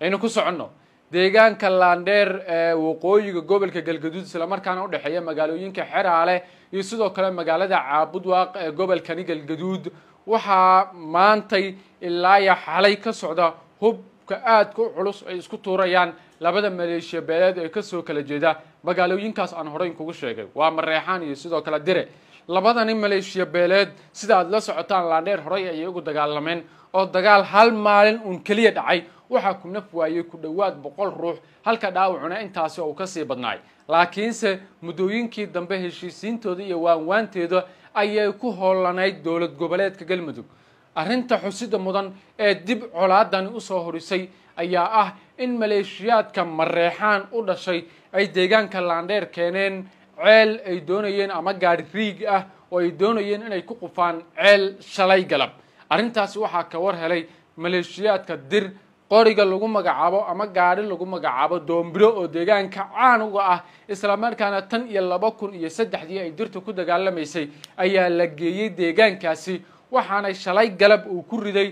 aynu ku soconno deegaanka laandheer ee waqooyiga gobolka galgaduud islamarkaana u dhexeeya magaalooyinka xeraale iyo sidoo kale magaalada caabudwaaq ee gobolkani galgaduud waxaa maantay ilaa ya xalay ka socda hubka aadka u culus ay isku tuurayaan labada maleeshiya beeleed ee kasoo kala jeeda magaalooyinkaas aan horayn kugu sheegay waa mareexaan iyo sidoo kale dire labadani maleeshiya beeleed sida aad la socotaan laandheer horay ayay ugu dagaalameen oo dagaal hal maalin uun keliya dhacay waxaa ku naf waayey ku dhowaad boqol ruux halka dhaawacuna intaasi uu ka sii badnaay laakiinse muddooyinkii dambe heshiisiintooda iyo waanwaanteeda ayay ku hoolanayd dowlad goboleedka galmudug arrinta xusida mudan ee dib colaadani usoo horisay ayaa ah in maleeshiyaadka mareexaan u dhashay ay deegaanka laandheer keeneen ceel ay doonayeen ama gaari riig ah oo ay doonayeen inay ku qufaan ceel shalay galab arrintaasi waxaa ka war helay maleeshiyaadka dir qoriga lagu magacaabo ama gaadhi lagu magacaabo doombiro oo deegaanka caan uga ah islamarkaana tan iyo laba kun iyo saddexdii ay dirtu ku dagaalamaysay ayaa la geeyey deegaankaasi waxaanay shalay galab uu ku riday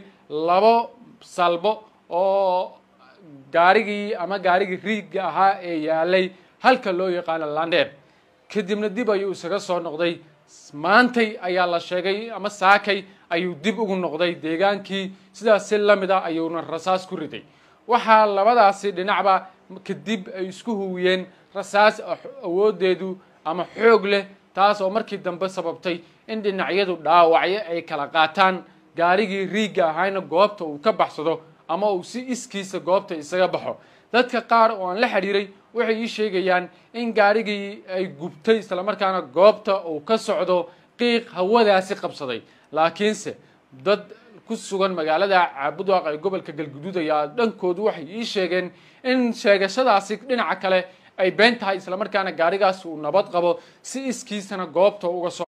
labo salbo oo gaarigii ama gaarigii riigga ahaa ee yaalay halka loo yaqaano landheer kadibna dib ayuu isaga soo noqday maantay ayaa la sheegay ama saakay ayuu dib ugu noqday deegaankii sidaas si lamid a ah ayuuna rasaas ku riday waxaa labadaasi dhinacba kadib ay isku huwiyeen rasaas ah, awooddeedu ama xoog leh taas oo markii dambe sababtay in dhinacyadu dhaawacyo ay kala qaataan gaarigii riigga ahayna goobta uu ka baxsado ama uu si iskiisa goobta isaga baxo dadka qaar oo aan la xidhiiray waxay ii sheegayaan in gaarigii ay gubtay islamarkaana goobta uu ka socdo qiiq hawadaasi qabsaday laakiinse dad ku sugan magaalada caabudwaaq ee gobolka galguduud ayaa dhankoodu waxay ii sheegeen in sheegashadaasi dhinaca kale ay been tahay islamarkaana gaarigaas uu nabad qabo si iskiisana goobta uga soo